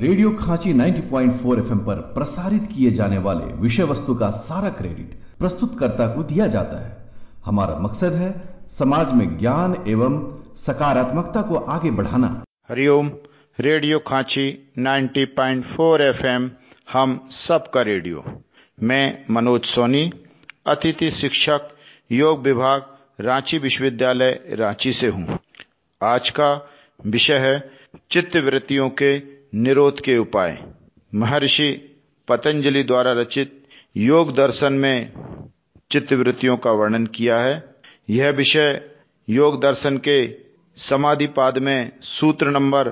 radio खांची 90.4 point पर प्रसारित किए जाने वाले विषय वस्तु का सारा क्रेडिट प्रस्तुतकर्ता को दिया जाता है हमारा मकसद है समाज में ज्ञान एवं सकारात्मकता को आगे बढ़ाना हरिओम रेडियो खांची 90.4 पॉइंट हम सबका रेडियो मैं मनोज सोनी अतिथि शिक्षक योग विभाग रांची विश्वविद्यालय रांची से हूँ आज का विषय है चित्त वृत्तियों के निरोध के उपाय महर्षि पतंजलि द्वारा रचित योग दर्शन में चित्तवृत्तियों का वर्णन किया है यह विषय योग दर्शन के समाधिपाद में सूत्र नंबर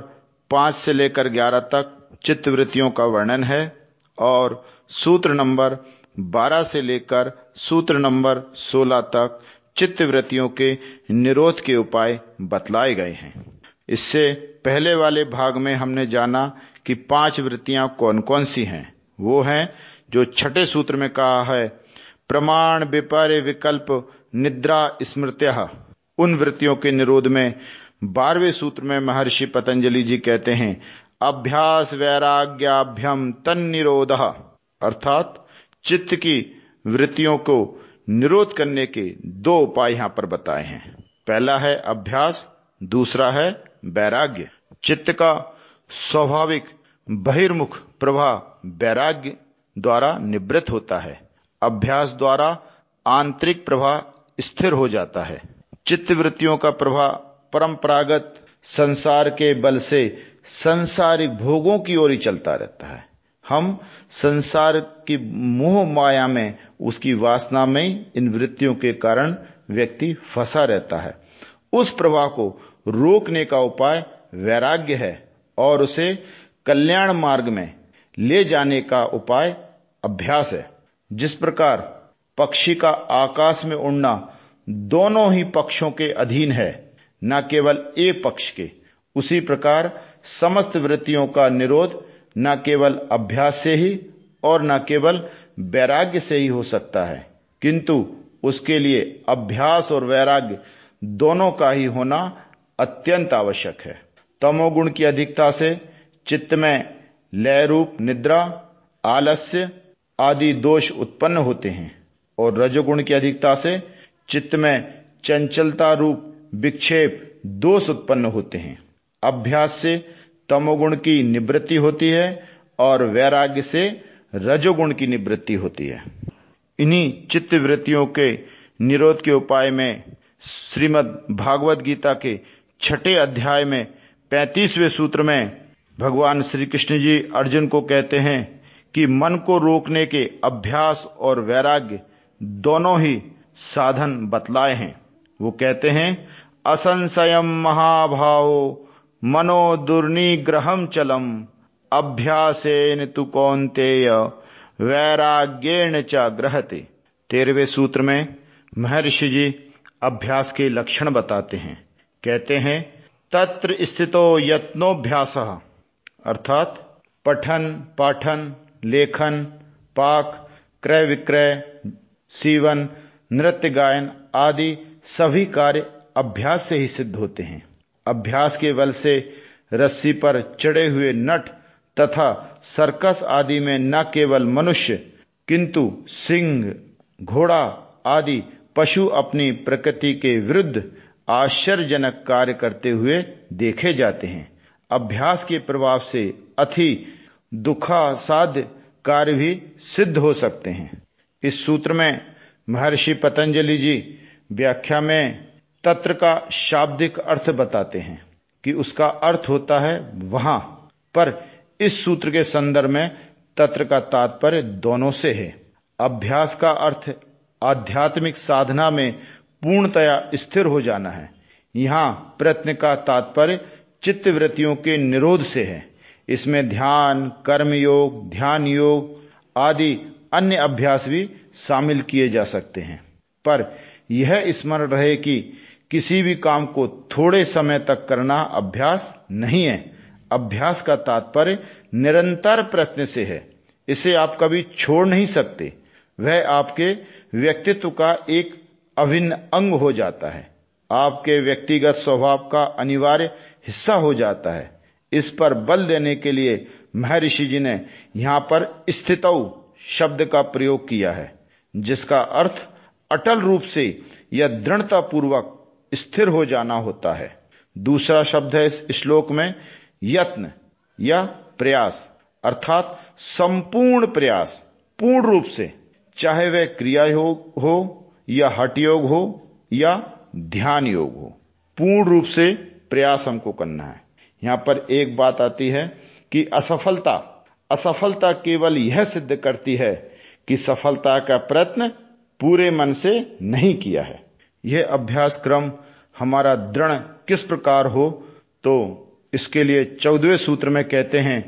पांच से लेकर ग्यारह तक चित्तवृत्तियों का वर्णन है और सूत्र नंबर बारह से लेकर सूत्र नंबर सोलह तक चित्तवृत्तियों के निरोध के उपाय बतलाए गए हैं इससे पहले वाले भाग में हमने जाना कि पांच वृत्तियां कौन कौन सी हैं वो हैं जो छठे सूत्र में कहा है प्रमाण विपर्य विकल्प निद्रा स्मृत्या उन वृत्तियों के निरोध में बारहवें सूत्र में महर्षि पतंजलि जी कहते हैं अभ्यास वैराग्याभ्यम तन निरोध अर्थात चित्त की वृत्तियों को निरोध करने के दो उपाय यहां पर बताए हैं पहला है अभ्यास दूसरा है वैराग्य चित्त का स्वाभाविक बहिर्मुख प्रवाह वैराग्य द्वारा निवृत्त होता है अभ्यास द्वारा आंतरिक प्रवाह स्थिर हो जाता है चित्त वृत्तियों का प्रवाह परंपरागत संसार के बल से संसारिक भोगों की ओर ही चलता रहता है हम संसार की मोह माया में उसकी वासना में इन वृत्तियों के कारण व्यक्ति फंसा रहता है उस प्रवाह को रोकने का उपाय वैराग्य है और उसे कल्याण मार्ग में ले जाने का उपाय अभ्यास है जिस प्रकार पक्षी का आकाश में उड़ना दोनों ही पक्षों के अधीन है न केवल एक पक्ष के उसी प्रकार समस्त वृत्तियों का निरोध न केवल अभ्यास से ही और न केवल वैराग्य से ही हो सकता है किंतु उसके लिए अभ्यास और वैराग्य दोनों का ही होना अत्यंत आवश्यक है तमोगुण की अधिकता से चित्त में लय रूप निद्रा आलस्य आदि दोष उत्पन्न होते हैं और रजोगुण की अधिकता से चित्त में चंचलता रूप विक्षेप दोष उत्पन्न होते हैं अभ्यास से तमोगुण की निवृत्ति होती है और वैराग्य से रजोगुण की निवृत्ति होती है इन्हीं चित्त वृत्तियों के निरोध के उपाय में श्रीमद् भागवत गीता के छठे अध्याय में पैंतीसवें सूत्र में भगवान श्री कृष्ण जी अर्जुन को कहते हैं कि मन को रोकने के अभ्यास और वैराग्य दोनों ही साधन बतलाए हैं वो कहते हैं असंशयम महाभाव मनो दुर्निग्रहम चलम अभ्यासेन तु कौंतेय वैराग्येण च ग्रहते तेरहवें सूत्र में महर्षि जी अभ्यास के लक्षण बताते हैं कहते हैं तत्र स्थितो यत्नोभ्यास अर्थात पठन पाठन लेखन पाक क्रय विक्रय सीवन नृत्य गायन आदि सभी कार्य अभ्यास से ही सिद्ध होते हैं अभ्यास के बल से रस्सी पर चढ़े हुए नट तथा सर्कस आदि में न केवल मनुष्य किंतु सिंह घोड़ा आदि पशु अपनी प्रकृति के विरुद्ध आश्चर्यजनक कार्य करते हुए देखे जाते हैं अभ्यास के प्रभाव से अति दुखासाध्य कार्य भी सिद्ध हो सकते हैं इस सूत्र में महर्षि पतंजलि जी व्याख्या में तत्र का शाब्दिक अर्थ बताते हैं कि उसका अर्थ होता है वहां पर इस सूत्र के संदर्भ में तत्र का तात्पर्य दोनों से है अभ्यास का अर्थ आध्यात्मिक साधना में पूर्णतया स्थिर हो जाना है यहां प्रयत्न का तात्पर्य चित्तवृत्तियों के निरोध से है इसमें ध्यान कर्मयोग ध्यान योग आदि अन्य अभ्यास भी शामिल किए जा सकते हैं पर यह स्मरण रहे कि किसी भी काम को थोड़े समय तक करना अभ्यास नहीं है अभ्यास का तात्पर्य निरंतर प्रयत्न से है इसे आप कभी छोड़ नहीं सकते वह आपके व्यक्तित्व का एक अभिन्न अंग हो जाता है आपके व्यक्तिगत स्वभाव का अनिवार्य हिस्सा हो जाता है इस पर बल देने के लिए महर्षि जी ने यहां पर स्थित शब्द का प्रयोग किया है जिसका अर्थ अटल रूप से या दृढ़ता पूर्वक स्थिर हो जाना होता है दूसरा शब्द है इस श्लोक में यत्न या प्रयास अर्थात संपूर्ण प्रयास पूर्ण रूप से चाहे वह क्रिया हो, हो या हट योग हो या ध्यान योग हो पूर्ण रूप से प्रयास हमको करना है यहां पर एक बात आती है कि असफलता असफलता केवल यह सिद्ध करती है कि सफलता का प्रयत्न पूरे मन से नहीं किया है यह अभ्यास क्रम हमारा दृढ़ किस प्रकार हो तो इसके लिए चौदवे सूत्र में कहते हैं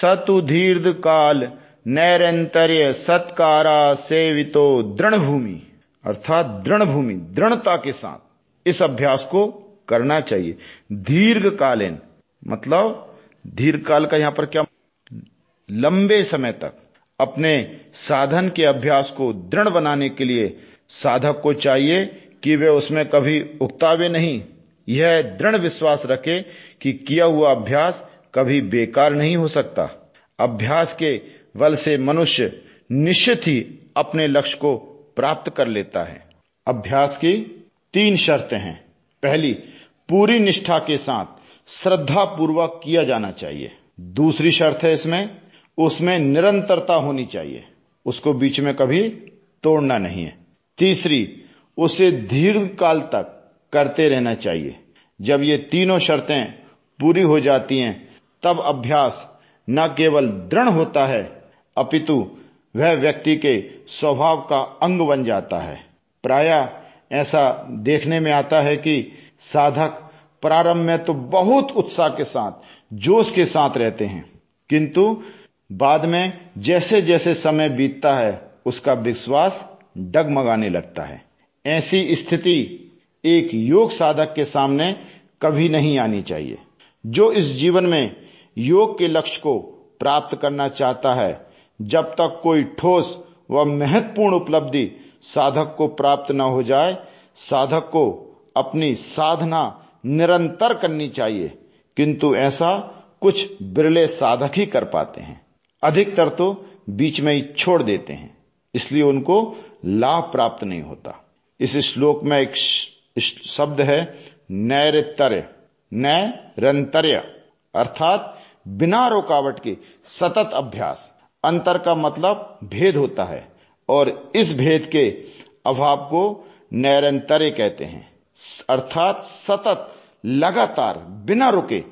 सतु दीर्घ काल नैरंतर्य सत्कारा सेवितो दृढ़ भूमि अर्थात दृढ़ भूमि दृढ़ता के साथ इस अभ्यास को करना चाहिए दीर्घकालीन मतलब दीर्घकाल का यहां पर क्या लंबे समय तक अपने साधन के अभ्यास को दृढ़ बनाने के लिए साधक को चाहिए कि वे उसमें कभी उकतावे नहीं यह दृढ़ विश्वास रखे कि किया हुआ अभ्यास कभी बेकार नहीं हो सकता अभ्यास के बल से मनुष्य निश्चित ही अपने लक्ष्य को प्राप्त कर लेता है अभ्यास की तीन शर्तें हैं पहली पूरी निष्ठा के साथ श्रद्धा पूर्वक किया जाना चाहिए दूसरी शर्त है इसमें उसमें निरंतरता होनी चाहिए उसको बीच में कभी तोड़ना नहीं है तीसरी उसे दीर्घ काल तक करते रहना चाहिए जब ये तीनों शर्तें पूरी हो जाती हैं तब अभ्यास न केवल दृढ़ होता है अपितु वह व्यक्ति के स्वभाव का अंग बन जाता है प्राय ऐसा देखने में आता है कि साधक प्रारंभ में तो बहुत उत्साह के साथ जोश के साथ रहते हैं किंतु बाद में जैसे जैसे समय बीतता है उसका विश्वास डगमगाने लगता है ऐसी स्थिति एक योग साधक के सामने कभी नहीं आनी चाहिए जो इस जीवन में योग के लक्ष्य को प्राप्त करना चाहता है जब तक कोई ठोस व महत्वपूर्ण उपलब्धि साधक को प्राप्त न हो जाए साधक को अपनी साधना निरंतर करनी चाहिए किंतु ऐसा कुछ बिरले साधक ही कर पाते हैं अधिकतर तो बीच में ही छोड़ देते हैं इसलिए उनको लाभ प्राप्त नहीं होता इस श्लोक में एक शब्द है नैरतर्य नैरंतर्य अर्थात बिना रुकावट के सतत अभ्यास अंतर का मतलब भेद होता है और इस भेद के अभाव को नैरंतरे कहते हैं अर्थात सतत लगातार बिना रुके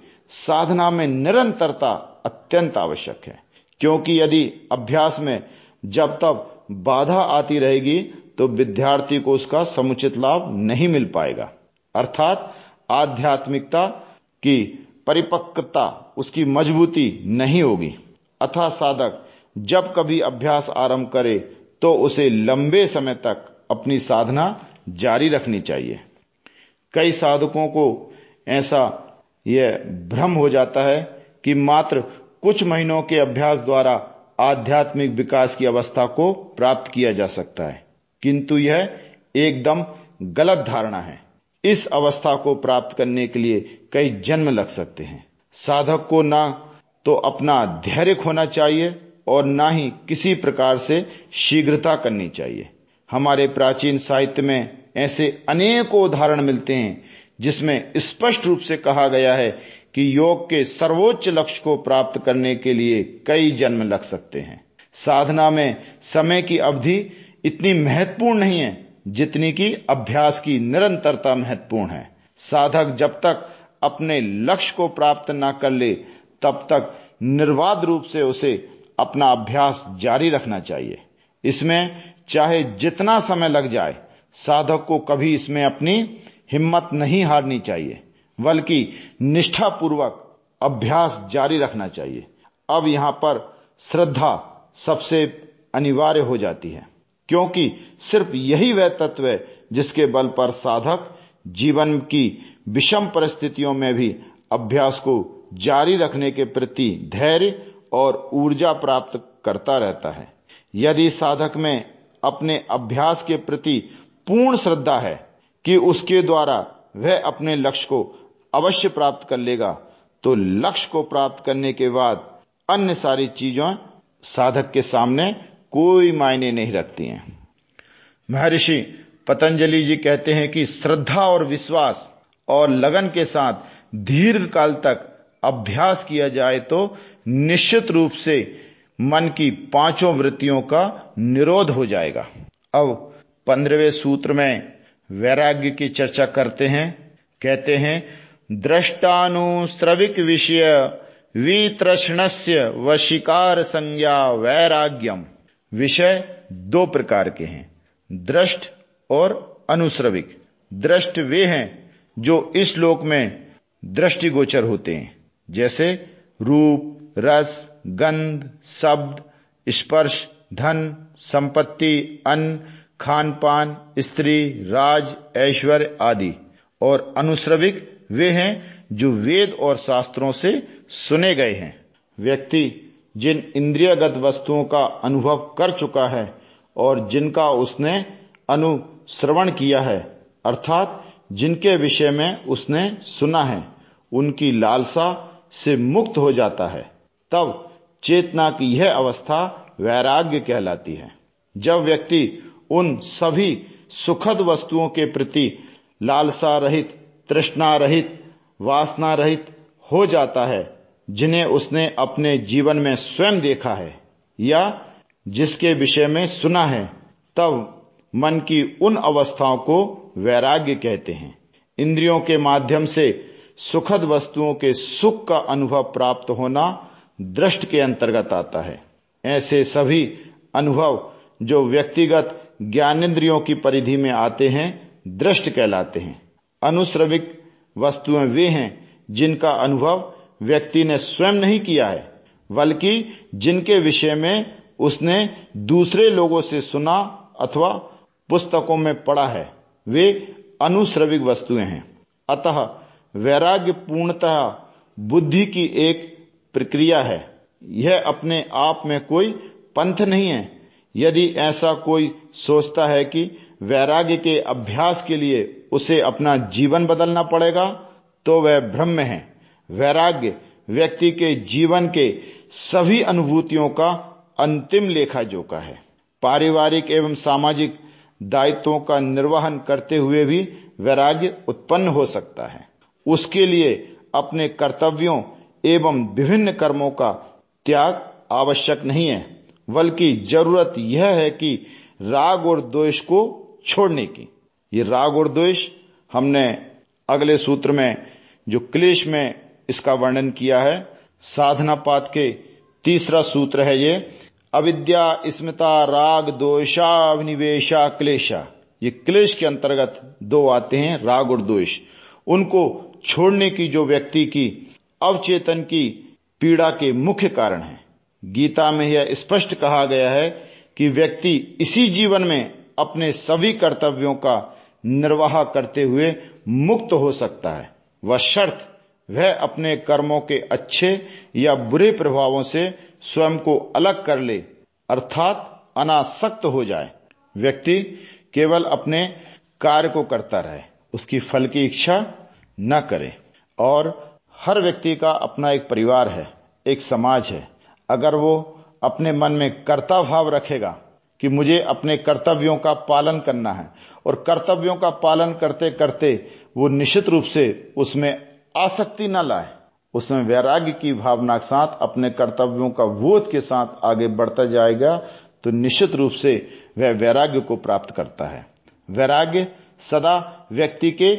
साधना में निरंतरता अत्यंत आवश्यक है क्योंकि यदि अभ्यास में जब तब बाधा आती रहेगी तो विद्यार्थी को उसका समुचित लाभ नहीं मिल पाएगा अर्थात आध्यात्मिकता की परिपक्वता उसकी मजबूती नहीं होगी अथा साधक जब कभी अभ्यास आरंभ करे तो उसे लंबे समय तक अपनी साधना जारी रखनी चाहिए कई साधकों को ऐसा यह भ्रम हो जाता है कि मात्र कुछ महीनों के अभ्यास द्वारा आध्यात्मिक विकास की अवस्था को प्राप्त किया जा सकता है किंतु यह एकदम गलत धारणा है इस अवस्था को प्राप्त करने के लिए कई जन्म लग सकते हैं साधक को ना तो अपना धैर्य होना चाहिए और ना ही किसी प्रकार से शीघ्रता करनी चाहिए हमारे प्राचीन साहित्य में ऐसे अनेकों उदाहरण मिलते हैं जिसमें स्पष्ट रूप से कहा गया है कि योग के सर्वोच्च लक्ष्य को प्राप्त करने के लिए कई जन्म लग सकते हैं साधना में समय की अवधि इतनी महत्वपूर्ण नहीं है जितनी कि अभ्यास की निरंतरता महत्वपूर्ण है साधक जब तक अपने लक्ष्य को प्राप्त ना कर ले तब तक निर्वाध रूप से उसे अपना अभ्यास जारी रखना चाहिए इसमें चाहे जितना समय लग जाए साधक को कभी इसमें अपनी हिम्मत नहीं हारनी चाहिए बल्कि निष्ठापूर्वक अभ्यास जारी रखना चाहिए अब यहां पर श्रद्धा सबसे अनिवार्य हो जाती है क्योंकि सिर्फ यही वह तत्व है जिसके बल पर साधक जीवन की विषम परिस्थितियों में भी अभ्यास को जारी रखने के प्रति धैर्य और ऊर्जा प्राप्त करता रहता है यदि साधक में अपने अभ्यास के प्रति पूर्ण श्रद्धा है कि उसके द्वारा वह अपने लक्ष्य को अवश्य प्राप्त कर लेगा तो लक्ष्य को प्राप्त करने के बाद अन्य सारी चीजों साधक के सामने कोई मायने नहीं रखती हैं महर्षि पतंजलि जी कहते हैं कि श्रद्धा और विश्वास और लगन के साथ दीर्घ काल तक अभ्यास किया जाए तो निश्चित रूप से मन की पांचों वृत्तियों का निरोध हो जाएगा अब पंद्रहवें सूत्र में वैराग्य की चर्चा करते हैं कहते हैं दृष्टानुस्रविक विषय व वशिकार संज्ञा वैराग्यम विषय दो प्रकार के हैं दृष्ट और अनुश्रविक दृष्ट वे हैं जो इस लोक में दृष्टिगोचर होते हैं जैसे रूप रस गंध शब्द स्पर्श धन संपत्ति अन्न खान पान स्त्री राज ऐश्वर्य आदि और अनुश्रविक वे हैं जो वेद और शास्त्रों से सुने गए हैं व्यक्ति जिन इंद्रियगत वस्तुओं का अनुभव कर चुका है और जिनका उसने अनुश्रवण किया है अर्थात जिनके विषय में उसने सुना है उनकी लालसा से मुक्त हो जाता है तब चेतना की यह अवस्था वैराग्य कहलाती है जब व्यक्ति उन सभी सुखद वस्तुओं के प्रति लालसा रहित तृष्णा रहित वासना रहित हो जाता है जिन्हें उसने अपने जीवन में स्वयं देखा है या जिसके विषय में सुना है तब मन की उन अवस्थाओं को वैराग्य कहते हैं इंद्रियों के माध्यम से सुखद वस्तुओं के सुख का अनुभव प्राप्त होना दृष्ट के अंतर्गत आता है ऐसे सभी अनुभव जो व्यक्तिगत ज्ञानेन्द्रियों की परिधि में आते हैं दृष्ट कहलाते हैं अनुश्रविक वस्तुएं वे हैं जिनका अनुभव व्यक्ति ने स्वयं नहीं किया है बल्कि जिनके विषय में उसने दूसरे लोगों से सुना अथवा पुस्तकों में पढ़ा है वे अनुश्रविक वस्तुएं हैं अतः वैराग्य पूर्णतः बुद्धि की एक प्रक्रिया है यह अपने आप में कोई पंथ नहीं है यदि ऐसा कोई सोचता है कि वैराग्य के अभ्यास के लिए उसे अपना जीवन बदलना पड़ेगा तो वह भ्रम में है वैराग्य व्यक्ति के जीवन के सभी अनुभूतियों का अंतिम लेखा जोखा है पारिवारिक एवं सामाजिक दायित्वों का निर्वहन करते हुए भी वैराग्य उत्पन्न हो सकता है उसके लिए अपने कर्तव्यों एवं विभिन्न कर्मों का त्याग आवश्यक नहीं है बल्कि जरूरत यह है कि राग और द्वेष को छोड़ने की ये राग और द्वेष हमने अगले सूत्र में जो क्लेश में इसका वर्णन किया है साधना पात के तीसरा सूत्र है ये अविद्या स्मिता राग दोषा अभिनिवेशा क्लेशा ये क्लेश के अंतर्गत दो आते हैं राग और द्वेष उनको छोड़ने की जो व्यक्ति की अवचेतन की पीड़ा के मुख्य कारण हैं गीता में यह स्पष्ट कहा गया है कि व्यक्ति इसी जीवन में अपने सभी कर्तव्यों का निर्वाह करते हुए मुक्त हो सकता है वह शर्त वह अपने कर्मों के अच्छे या बुरे प्रभावों से स्वयं को अलग कर ले अर्थात अनासक्त हो जाए व्यक्ति केवल अपने कार्य को करता रहे उसकी फल की इच्छा न करे और हर व्यक्ति का अपना एक परिवार है एक समाज है अगर वो अपने मन में कर्ता भाव रखेगा कि मुझे अपने कर्तव्यों का पालन करना है और कर्तव्यों का पालन करते करते वो निश्चित रूप से उसमें आसक्ति न लाए उसमें वैराग्य की भावना के साथ अपने कर्तव्यों का बोध के साथ आगे बढ़ता जाएगा तो निश्चित रूप से वह वैराग्य को प्राप्त करता है वैराग्य सदा व्यक्ति के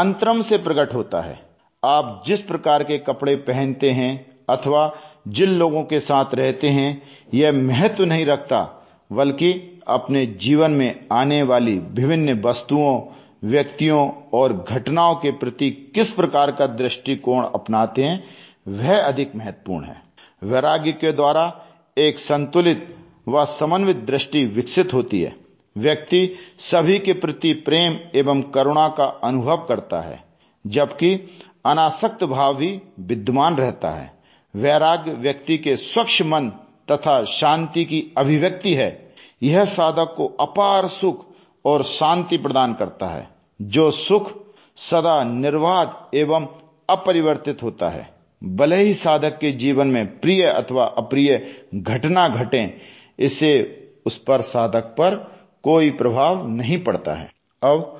अंतरम से प्रकट होता है आप जिस प्रकार के कपड़े पहनते हैं अथवा जिन लोगों के साथ रहते हैं यह महत्व नहीं रखता बल्कि अपने जीवन में आने वाली विभिन्न वस्तुओं व्यक्तियों और घटनाओं के प्रति किस प्रकार का दृष्टिकोण अपनाते हैं वह अधिक महत्वपूर्ण है वैराग्य के द्वारा एक संतुलित व समन्वित दृष्टि विकसित होती है व्यक्ति सभी के प्रति प्रेम एवं करुणा का अनुभव करता है जबकि अनासक्त भाव भी विद्यमान रहता है वैराग्य व्यक्ति के स्वच्छ मन तथा शांति की अभिव्यक्ति है यह साधक को अपार सुख और शांति प्रदान करता है जो सुख सदा निर्वाध एवं अपरिवर्तित होता है भले ही साधक के जीवन में प्रिय अथवा अप्रिय घटना घटे इसे उस पर साधक पर कोई प्रभाव नहीं पड़ता है अब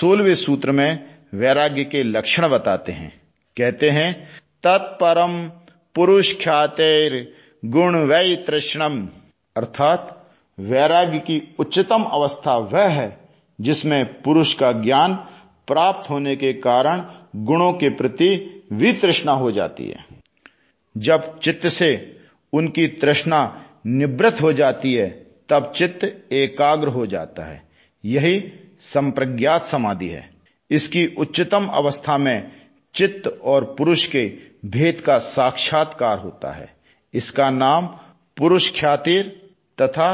सोलहवें सूत्र में वैराग्य के लक्षण बताते हैं कहते हैं तत्परम पुरुष ख्यातेर गुण वै तृष्णम अर्थात वैराग्य की उच्चतम अवस्था वह है जिसमें पुरुष का ज्ञान प्राप्त होने के कारण गुणों के प्रति वितृष्णा हो जाती है जब चित्त से उनकी तृष्णा निवृत्त हो जाती है तब चित्त एकाग्र हो जाता है यही संप्रज्ञात समाधि है इसकी उच्चतम अवस्था में चित्त और पुरुष के भेद का साक्षात्कार होता है इसका नाम पुरुष ख्यातिर तथा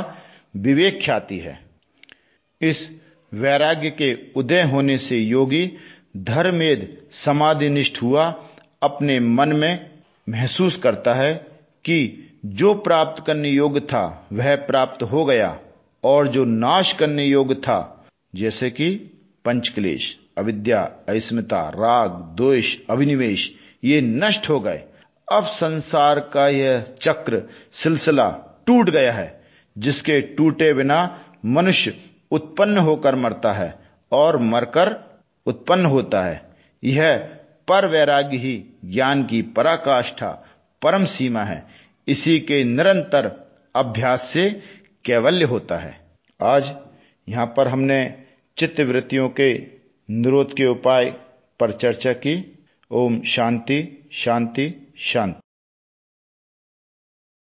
विवेक ख्याति है इस वैराग्य के उदय होने से योगी धर्मेद समाधिनिष्ठ हुआ अपने मन में महसूस करता है कि जो प्राप्त करने योग्य था वह प्राप्त हो गया और जो नाश करने योग्य था जैसे कि पंचक्लेश अविद्या अस्मिता राग द्वेष अभिनिवेश ये नष्ट हो गए अब संसार का यह चक्र सिलसिला टूट गया है जिसके टूटे बिना मनुष्य उत्पन्न होकर मरता है और मरकर उत्पन्न होता है यह पर वैराग्य ही ज्ञान की पराकाष्ठा परम सीमा है इसी के निरंतर अभ्यास से कैवल्य होता है आज यहां पर हमने चित्तवृत्तियों के निरोध के उपाय पर चर्चा की ओम शांति शांति शांति